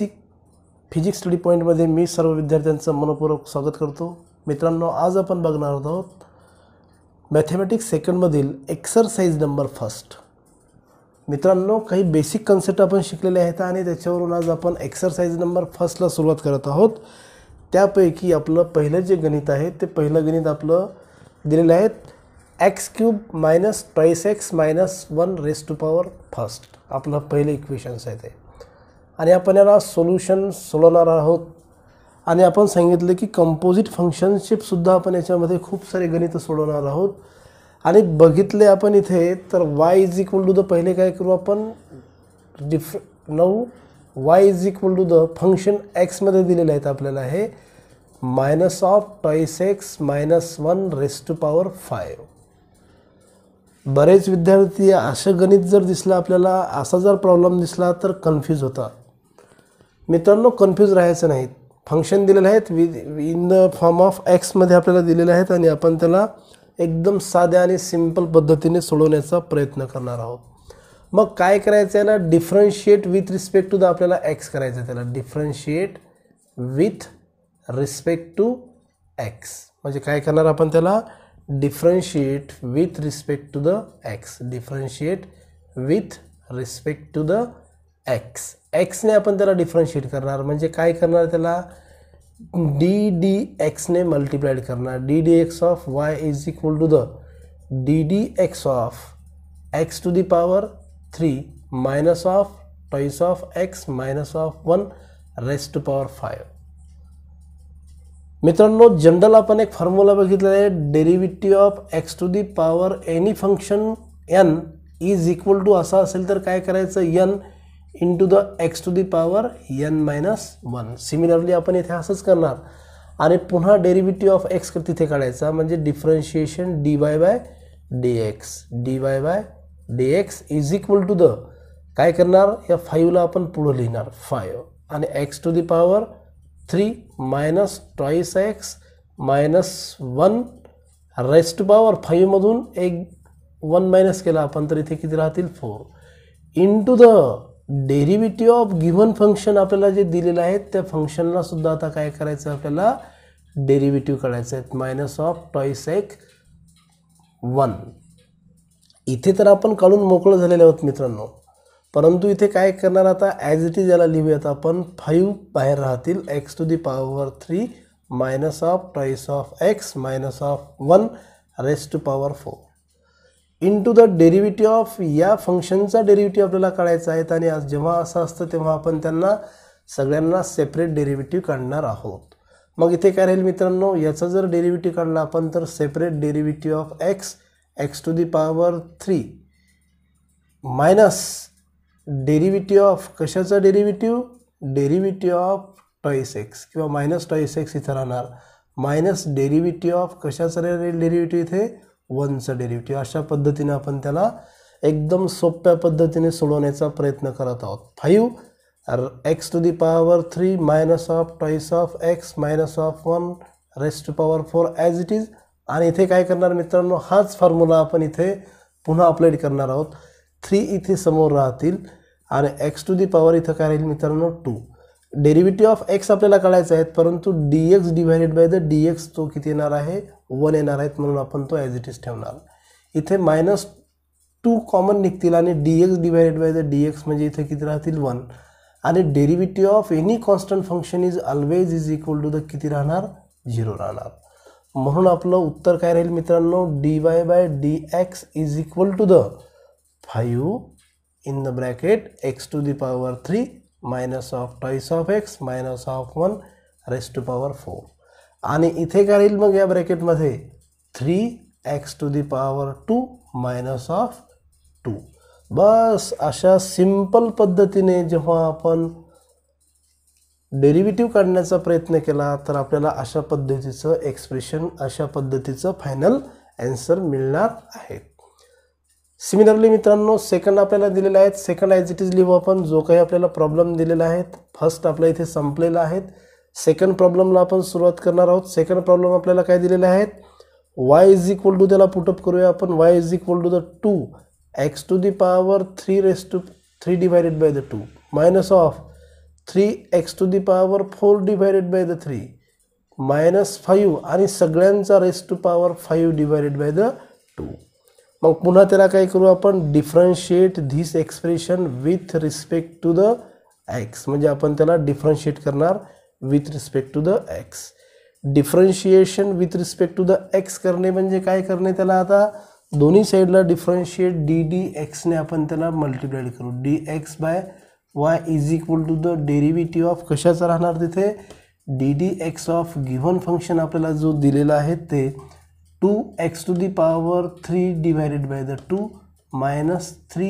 basic physics study पॉईंटमध्ये मी सर्व विद्यार्थ्यांचं मनपूर्वक स्वागत करतो मित्रांनो आज आपण बघणार आहोत मॅथमॅटिक्स सेकंडमधील एक्सरसाइज नंबर फर्स्ट मित्रांनो काही बेसिक कन्सेप्ट आपण शिकलेले आहेत आणि त्याच्यावरून आज आपण एक्सरसाइज नंबर फर्स्टला सुरुवात करत आहोत त्यापैकी आपलं पहिलं जे गणित आहे ते पहिलं गणित आपलं दिलेलं आहे x cube minus twice x minus one raise to power first आपलं पहिलं इक्वेशन्स आहे ते आणि आपण याला सोल्युशन सोडवणार आहोत आणि आपण सांगितलं की कंपोजिट फंक्शनशिपसुद्धा आपण याच्यामध्ये खूप सारे गणित सोडवणार आहोत आणि बघितले आपण इथे तर y is equal to the पहिले काय करू आपण डिफ नऊ y is equal to the function एक्समध्ये दिलेलं आहेत आपल्याला हे minus of twice x minus one raise to power five बरेच विद्यार्थी असं गणित जर दिसलं आपल्याला असा जर प्रॉब्लेम दिसला तर कन्फ्यूज होता मित्रांनो कन्फ्यूज राहायचं नाहीत फंक्शन दिलेलं आहेत with in the form of एक्समध्ये आपल्याला दिलेलं आहेत आणि आपण त्याला एकदम साध्या आणि सिम्पल पद्धतीने सोडवण्याचा प्रयत्न करणार आहोत मग काय करायचं आहे ना differentiate with respect to the आपल्याला एक्स करायचं आहे त्याला differentiate with respect to x म्हणजे काय करणार आपण त्याला differentiate with respect to the x differentiate with respect to the x एक्सने आपण त्याला डिफरन्शिएट करणार म्हणजे काय करणार त्याला डी डी एक्सने मल्टिप्लाइड करणार d d x of y is equal to the d d x of x to the power three minus of twice of x minus of one raised to power five मित्रांनो general आपण एक formula बघितलेला आहे derivative of x to the power any function n is equal to असा असेल तर काय करायचं n into the x to the power n minus one similarly आपण इथे असंच करणार आणि पुन्हा डेरिव्हेटिव्ह ऑफ एक्स तिथे काढायचा म्हणजे differentiation d y by d x d y by d x is equal to the काय करणार या फाईव्हला आपण पुढं लिहिणार फायव आणि x to the power three minus twice x minus one raised to power फाईव्हमधून एक वन मायनस केला आपण तर इथे किती राहतील four into the derivative of given function आपल्याला जे दिलेलं आहे त्या फंक्शनला सुद्धा आता काय करायचं आपल्याला डेरिव्हेटिव्ह काढायचं आहे मायनस ऑफ टॉईस एक वन इथे तर आपण काढून मोकळं झालेले आहोत मित्रांनो परंतु इथे काय करणार आता ॲज इट इज याला लिहूयात आपण फाईव्ह बाहेर राहतील x to the power three minus of twice of x minus of one raised to power four into the derivative of या फंक्शनचा डेरिव्हेटिव्ह आपल्याला काढायचा आहे आणि जेव्हा असं असतं तेव्हा आपण त्यांना सगळ्यांना सेपरेट डेरिव्हेटिव्ह काढणार आहोत मग इथे काय राहील मित्रांनो याचा जर डेरिव्हेटिव्ह काढला आपण तर separate derivative of x x to the power three minus derivative of कशाचा derivative derivative of twice x किंवा मायनस टॉईस एक्स इथं राहणार मायनस डेरिव्हेटिव्ह ऑफ कशाचा डेरिव्हेटिव्ह इथे वनचं डेरिव्हेटिव्ह अशा पद्धतीने आपण त्याला एकदम सोप्या पद्धतीने सोडवण्याचा प्रयत्न करत आहोत five x to the power three minus of twice of x minus of one raised to power four as it is आणि इथे काय करणार मित्रांनो हाच फॉर्म्युला आपण इथे पुन्हा अप्लाईड करणार आहोत थ्री इथे समोर राहतील आणि एक्स टू दी पॉवर इथं काय राहील मित्रांनो टू डेरिव्हेटिव्ह ऑफ एक्स आपल्याला काढायचा आहे परंतु d x divided by the d x तो किती येणार आहे वन येणार आहेत म्हणून आपण तो ॲज इट इज ठेवणार इथे मायनस टू कॉमन निघतील आणि d x divided by the d x म्हणजे इथे किती राहतील वन आणि derivative of any constant function is always is equal to the किती राहणार झिरो राहणार म्हणून आपलं उत्तर काय राहील मित्रांनो d y by d x is equal to the five in the bracket x to the power three minus of twice of x minus of one raise to power four आणि इथे काय मग या ब्रॅकेटमध्ये three x to the power two minus of two बस अशा simple पद्धतीने जेव्हा आपण डेरिव्हेटिव्ह काढण्याचा प्रयत्न केला तर आपल्याला अशा पद्धतीचं एक्सप्रेशन अशा पद्धतीचं फायनल ॲन्सर मिळणार आहे सिमिलरली मित्रांनो सेकंड आपल्याला दिलेले आहेत second as it is leave आपण जो काही आपल्याला प्रॉब्लेम दिलेला आहे फर्स्ट आपल्या इथे संपलेला आहेत सेकंड प्रॉब्लेमला आपण सुरुवात करणार आहोत सेकंड प्रॉब्लेम आपल्याला काय दिलेले आहेत वाय इज इक्वल टू त्याला पुटअप करूया आपण y is equal to the two x to the power three raise to three divided by the two minus of three x to the power four divided by the three minus five आणि सगळ्यांचा raise to power five divided by the two मग पुन्हा त्याला काय करू आपण differentiate this expression with respect to the x म्हणजे आपण त्याला डिफरन्शिएट करणार with respect to the x differentiation with respect to the x करणे म्हणजे काय करणे त्याला आता दोन्ही साईडला डिफरन्शिएट डी डी एक्सने आपण त्याला मल्टिप्लाईड करू d x by y is equal to the derivative of कशाचा राहणार तिथे d d x of given function आपल्याला जो दिलेला आहे ते two x to the power three divided by the two minus three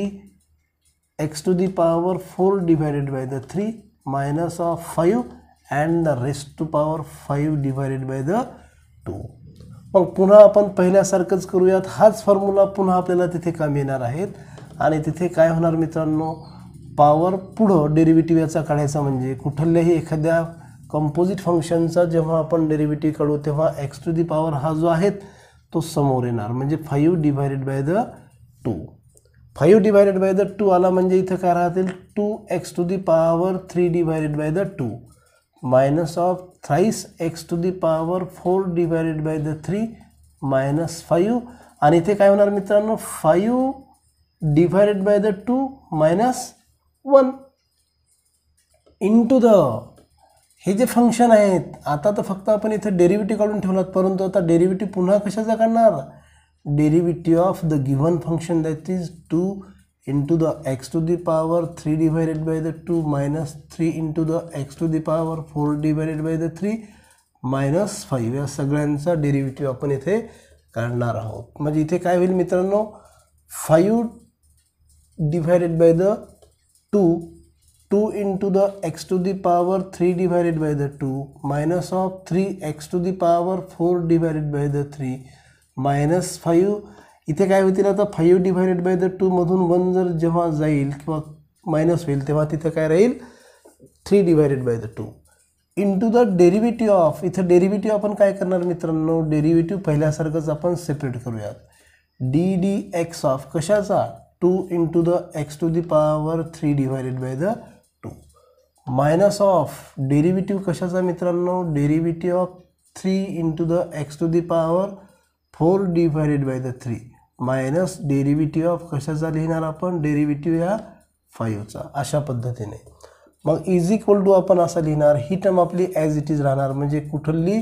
x to the power four divided by the three minus of five and the raised to power five divided by the two मग पुन्हा आपण पहिल्यासारखंच करूयात हाच formula पुन्हा आपल्याला तिथे काम येणार आहेत आणि तिथे काय होणार मित्रांनो पावर पुढं डेरिव्हेटिव्ह याचा काढायचा म्हणजे कुठल्याही एखाद्या कंपोजिट फंक्शनचा जेव्हा आपण डेरिव्हेटिव्ह काढू तेव्हा एक्स टू दी पावर हा जो आहे तो समोर येणार म्हणजे five divided by the two five divided by the two आला म्हणजे इथं काय राहतील two x to the power three divided by the two minus of thrice x to the power four divided by the three minus five आणि इथे काय होणार मित्रांनो five divided by the two minus one into into the जे function आहेत आता तर फक्त आपण इथं डेरिव्हेटिव्ह काढून ठेवलात परंतु आता डेरिव्हेटिव्ह पुन्हा कशाचा काढणार derivative of the given function that is two into the x to the power three divided by the two minus three into the x to the power four divided by the three minus five या सगळ्यांचा derivative आपण इथे काढणार आहोत म्हणजे इथे काय होईल मित्रांनो five divided by the two two two the x to the power three divided by the two minus of three x to the power four divided by the three minus five इथे काय होतील आता five divided by the two टूमधून one जर जेव्हा जाईल किंवा minus होईल तेव्हा तिथं काय राहील three divided by the two into the derivative of इथं डेरिव्हेटिव्ह आपण काय करणार मित्रांनो डेरिव्हेटिव्ह पहिल्यासारखंच आपण सेपरेट करूयात डी डी एक्स ऑफ कशाचा two into the x to the power three divided by the minus of derivative कशाचा मित्रांनो derivative of three into the x to the power four divided by the three minus derivative of कशाचा लिहिणार आपण derivative या फाईव्हचा अशा पद्धतीने मग is equal to आपण असं लिहिणार ही टर्म आपली ॲज इट इज राहणार म्हणजे कुठली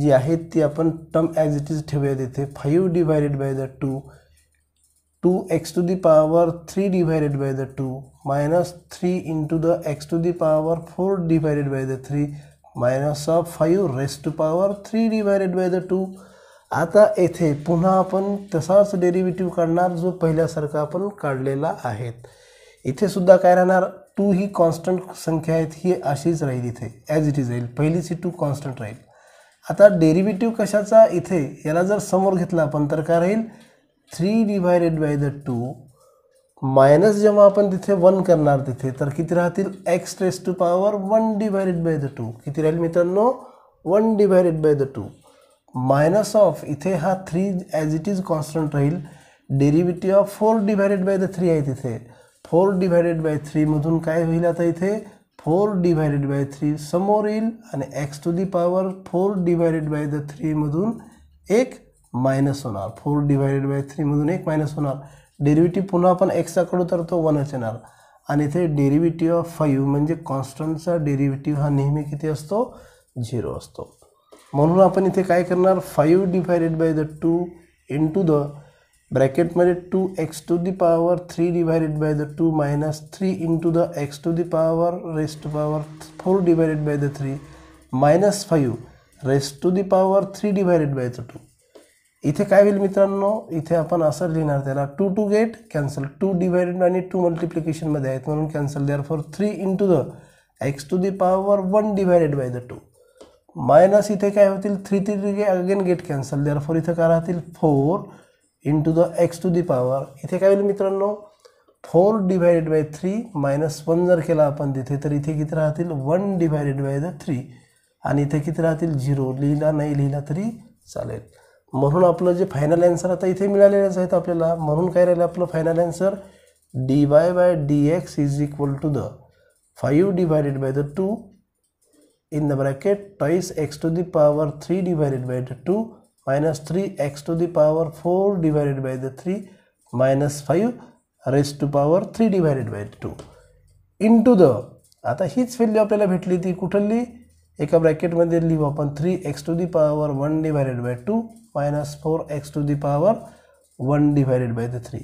जी आहे ती आपण टर्म ॲज इट इज ठेवूया तिथे five divided by the two two x to the power three divided by the two minus three into the x to the power four divided by the three minus of five raise to power three divided by the two आता येथे पुन्हा आपण तसाच derivative काढणार जो पहिल्यासारखा आपण काढलेला आहे इथेसुद्धा काय राहणार टू ही कॉन्स्टंट संख्या आहेत ही अशीच राहील इथे ॲज इट इज राहील पहिलीच ही टू कॉन्स्टंट राहील आता डेरिव्हेटिव्ह कशाचा इथे याला जर समोर घेतला आपण तर काय राहील three divided by the two minus जेव्हा आपण तिथे वन करणार तिथे तर किती राहतील x raise to power one divided by the two किती राहील मित्रांनो one divided by the two minus of इथे हा three as it is constant राहील derivative of four divided by the three आहे तिथे फोर डिव्हायडेड बाय थ्रीमधून काय होईल आता इथे फोर डिव्हायडेड बाय थ्री समोर येईल आणि x to the power four divided by the थ्रीमधून एक मायनस होणार फोर डिवायडेड बाय थ्रीमधून एक मायनस होणार डेरिव्हेटिव्ह पुन्हा आपण एक्स्ट्राकडून तर तो वनच येणार आणि इथे डेरिव्हेटिव्ह ऑफ फाईव्ह म्हणजे कॉन्स्टंटचा डेरिव्हेटिव्ह हा नेहमी किती असतो झिरो असतो म्हणून आपण इथे काय करणार five divided by the two into the ब्रॅकेटमध्ये two x to the power three divided by the two minus three into the x to the power raised to power four divided by the three minus five raised to the power three divided by the two इथे काय होईल मित्रांनो इथे आपण असं लिहिणार त्याला two two get cancel two divided आणि टू मल्टिप्लिकेशनमध्ये आहेत म्हणून cancel therefore three into the x to the power one divided by the two minus इथे काय होतील three three again get cancel therefore इथे काय राहतील four into the x to the power इथे काय होईल मित्रांनो four divided by three minus one जर केला आपण तिथे तर इथे किती राहतील one divided by the three आणि इथे किती राहतील झिरो लिहिला नाही लिहिला तरी चालेल म्हणून आपलं जे फायनल ॲन्सर आता इथे मिळालेलेच आहेत आपल्याला म्हणून काय राहिलं आपलं final answer d y by d x is equal to the five divided by the two in the bracket twice x to the power three divided by the two minus three x to the power four divided by the three minus five raise to power three divided by two into the आता हीच value आपल्याला भेटली ती कुठली एका ब्रॅकेटमध्ये लिहू आपण three x to the power one divided by two minus four x to the power one divided by the three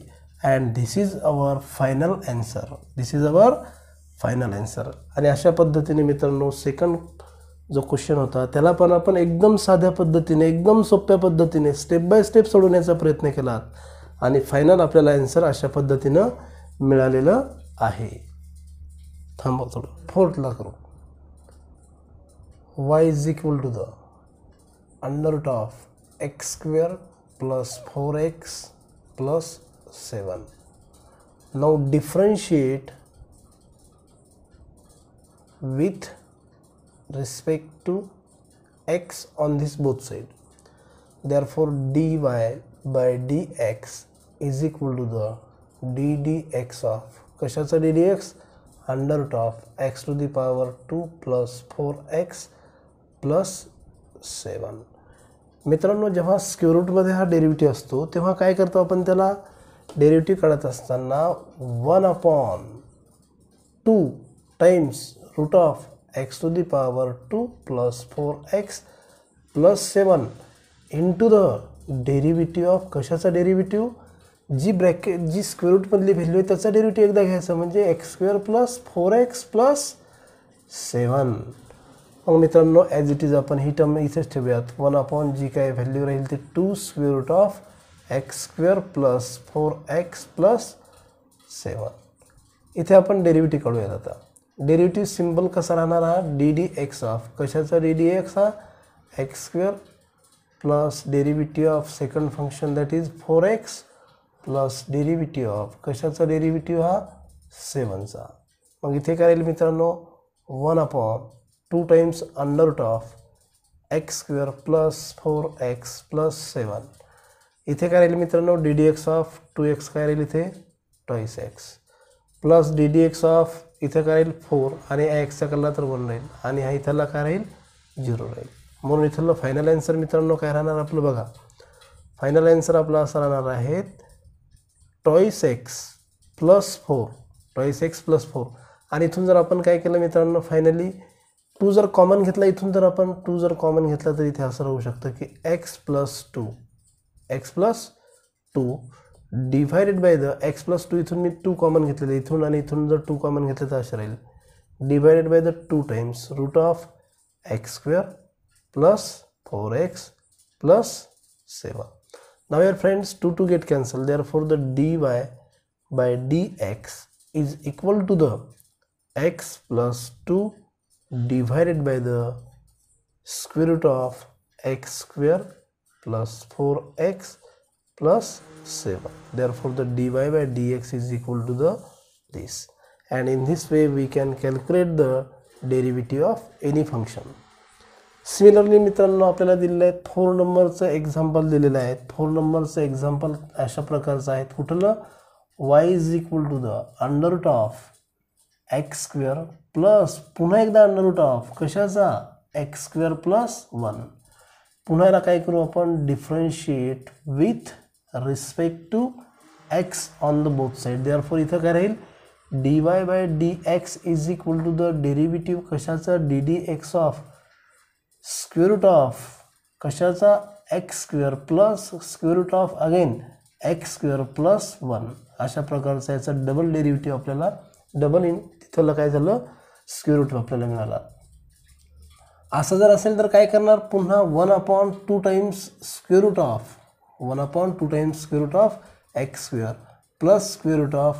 and this is our final answer this is our final answer आणि अशा पद्धतीने मित्रांनो second जो question होता त्याला पण आपण एकदम साध्या पद्धतीने एकदम सोप्या पद्धतीने स्टेप बाय स्टेप सोडवण्याचा प्रयत्न केलात आणि फायनल आपल्याला ॲन्सर अशा पद्धतीनं मिळालेलं आहे थांबव थोडं फोर्थला करू y is equal to the under root of x square plus 4x plus 7 now differentiate with respect to x on this both side therefore dy by dx is equal to the ddx of question d d x under root of x to the power 2 plus 4x plus seven मित्रांनो जेव्हा स्क्वेअरूटमध्ये हा derivative असतो तेव्हा काय करतो आपण त्याला derivative काढत असताना one upon two times root of x to the power two plus four x plus seven into the derivative of कशाचा डेरिव्हेटिव्ह जी ब्रॅकेट जी स्क्वेअरूटमधली व्हॅल्यू आहे त्याचा डेरिव्हेटिव्ह एकदा घ्यायचा म्हणजे x square plus four x plus seven मग मित्रांनो ॲज इट इज आपण ही टर्म इथेच ठेवूयात वन अपॉन जी काय व्हॅल्यू राहील ते two square root of x square plus four x plus seven इथे आपण डेरिव्हेटिव्ह काढूयात आता डेरिव्हेटिव्ह सिम्बल कसा राहणार हा डी डी एक्स ऑफ कशाचा डी डी एक्स हा x square plus derivative of second function that is four x plus derivative of कशाचा डेरिव्हेटिव्ह हा सेवनचा मग इथे काय राहील मित्रांनो one upon 2 times under root of x square plus four x plus seven इथे काय राहील मित्रांनो d d x of two x काय राहील इथे twice x plus d d x of इथे काय राहील फोर आणि एक्सचा कला तर वन राहील आणि हा इथला काय राहील झिरो राहील म्हणून इथलं फायनल ॲन्सर मित्रांनो काय राहणार आपलं बघा फायनल ॲन्सर आपला असं राहणार आहे twice x plus four twice x plus four आणि इथून जर आपण काय केलं मित्रांनो फायनली टू जर कॉमन घेतला इथून तर आपण टू जर कॉमन घेतला तर इथे असं राहू शकतं की x plus two x plus two divided by the x plus two इथून मी टू कॉमन घेतलेलं इथून आणि इथून जर टू कॉमन घेतलं तर असं राहील divided by the two times root of x square plus four x plus seven now your friends two two get cancel they are for the d y by d x is equal to the x plus two divided by the square root of x square plus 4x plus 7 therefore the dy by dx is equal to the this and in this way we can calculate the derivative of any function similarly mitranno apela dilele 4 number cha example dilele 4 number cha example asha prakar cha ahet y is equal to the under root of x square plus पुन्हा एकदा under root of कशाचा x square plus one पुन्हा याला काय करू आपण differentiate with respect to x on the both side therefore इथं काय राहील d y by d x is equal to the derivative कशाचा d d x of square root of कशाचा x square plus square root of again x square plus one अशा प्रकारचा याचा double derivative आपल्याला double in तिथं काय झालं स्क्वेअर रूट आपल्याला मिळाला असं जर असेल तर काय करणार पुन्हा one upon two times square root of one upon two times square root of x square plus square root of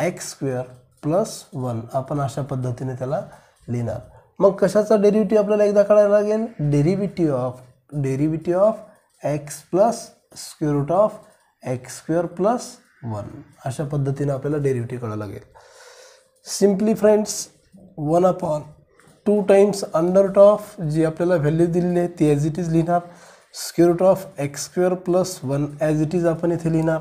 x square plus one आपण अशा पद्धतीने त्याला लिहिणार मग कशाचा डेरिव्हेटिव्ह आपल्याला एकदा काढायला लागेल derivative of derivative of x plus square root of x square plus one अशा पद्धतीने आपल्याला डेरिव्हेटिव्ह काढावं लागेल simply friends one upon two times under root of जी आपल्याला व्हॅल्यू दिलेली आहे ती ॲज इट इज लिहिणार square root of x square plus one as it is आपण इथे लिहिणार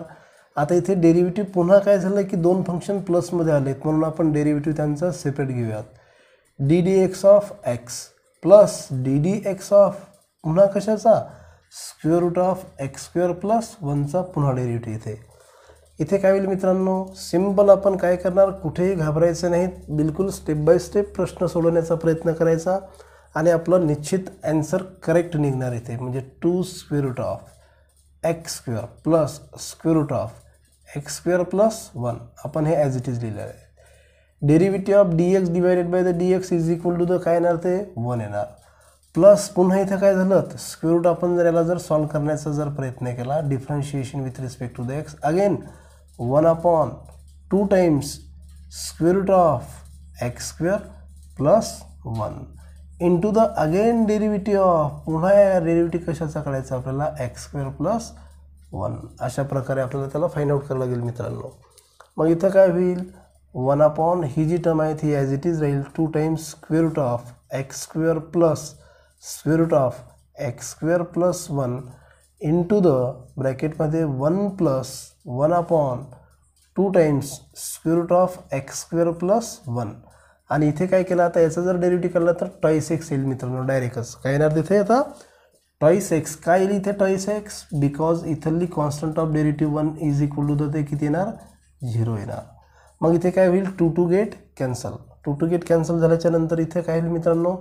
आता इथे डेरिव्हेटिव्ह पुन्हा काय झालं की दोन फंक्शन प्लसमध्ये आलेत म्हणून आपण डेरिव्हेटिव्ह त्यांचा सेपरेट घेऊयात d d x of x plus d d x of पुन्हा कशाचा square root of x square plus वनचा पुन्हा डेरिव्हेटिव्ह इथे इथे काय होईल मित्रांनो सिम्पल आपण काय करणार कुठेही घाबरायचं नाहीत बिलकुल स्टेप बाय स्टेप प्रश्न सोडवण्याचा प्रयत्न करायचा आणि आपलं निश्चित ॲन्सर करेक्ट निघणार इथे म्हणजे two square of x square plus square of x square plus one आपण हे ॲज इट इज लिहिलेलं आहे derivative of d x divided by the d x is equal to the काय येणार ते वन येणार प्लस पुन्हा इथं काय झालं तर स्क्वेअर आपण जर याला जर सॉल्व्ह करण्याचा जर प्रयत्न केला differentiation with respect to the x again one upon two times square root of x square plus one into the again derivative of पुन्हा या डेरिव्हेटिव्ह कशाचा काढायचा आपल्याला एक्स स्क्वेअर प्लस वन अशा प्रकारे आपल्याला त्याला फाईंड आउट करावं लागेल मित्रांनो मग इथं काय होईल वन अपॉन ही जी टर्म आहे ती ॲज इट इज राहील two times square root of x square plus square root of x square plus one into the ब्रॅकेटमध्ये one plus one upon two times root of x square plus one आणि इथे काय केलं आता याचा जर derivative केलं तर टॉईस एक्स येईल मित्रांनो डायरेक्टच काय येणार तिथे आता टॉईस एक्स काय येईल इथे टॉईस एक्स बिकॉज इथली constant of derivative one is equal to तर ते किती येणार झिरो येणार मग इथे काय होईल two two get cancel two two get cancel झाल्याच्या नंतर इथे काय येईल मित्रांनो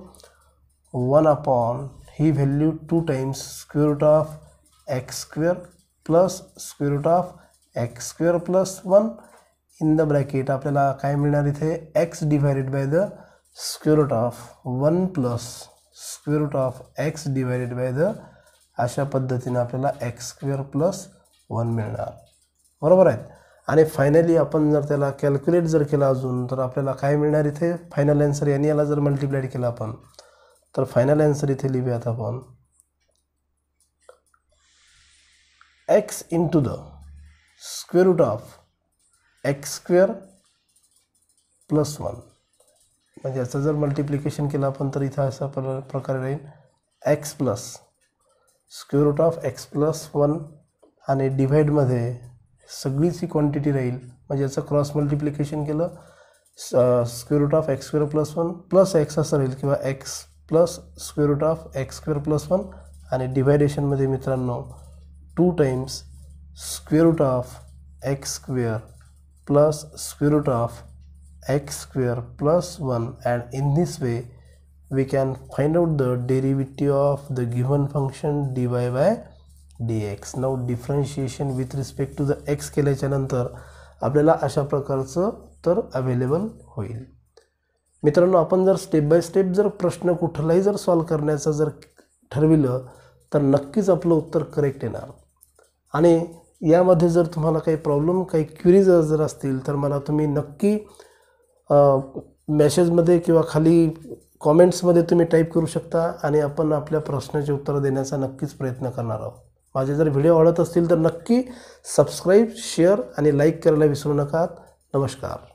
वन अपॉन ही value two times square root of x square plus square root of x square plus one in the bracket आपल्याला काय मिळणार इथे x divided by the square of one plus square of x divided by the अशा पद्धतीने आपल्याला x square plus one मिळणार बरोबर आहेत आणि फायनली आपण जर त्याला कॅल्क्युलेट जर केला अजून तर आपल्याला काय मिळणार इथे फायनल ॲन्सर यांनी याला जर मल्टिप्लाईड केला आपण तर फायनल ॲन्सर इथे लिहूयात आपण x into the square root of x square plus one म्हणजे याचं जर मल्टिप्लिकेशन केलं आपण तर इथं अशा प्र प्रकारे राहील x plus square root of x plus one आणि डिव्हाइडमध्ये सगळीच ही क्वांटिटी राहील म्हणजे याचं क्रॉस मल्टिप्लिकेशन केलं square root of x square plus one plus x असं राहील किंवा x plus square root of x square plus one आणि डिव्हायडेशनमध्ये मित्रांनो two times square root of x square plus square root of x square plus one and in this way we can find out the derivative of the given function d y by d x now differentiation with respect to the x केल्याच्यानंतर आपल्याला अशा प्रकारचं तर available होईल मित्रांनो आपण जर step by step जर प्रश्न कुठलाही जर सॉल्व करण्याचं जर ठरविलं तर नक्कीच आपलं उत्तर करेक्ट येणार आणि यामध्ये जर तुम्हाला काही प्रॉब्लेम काही क्युरीज जर असतील तर मला तुम्ही नक्की मेसेजमध्ये किंवा खाली कॉमेंट्समध्ये तुम्ही टाईप करू शकता आणि आपण आपल्या प्रश्नाचे उत्तरं देण्याचा नक्कीच प्रयत्न करणार आहोत माझे जर व्हिडिओ आवडत असतील तर नक्की सबस्क्राईब शेअर आणि लाईक करायला विसरू नका नमस्कार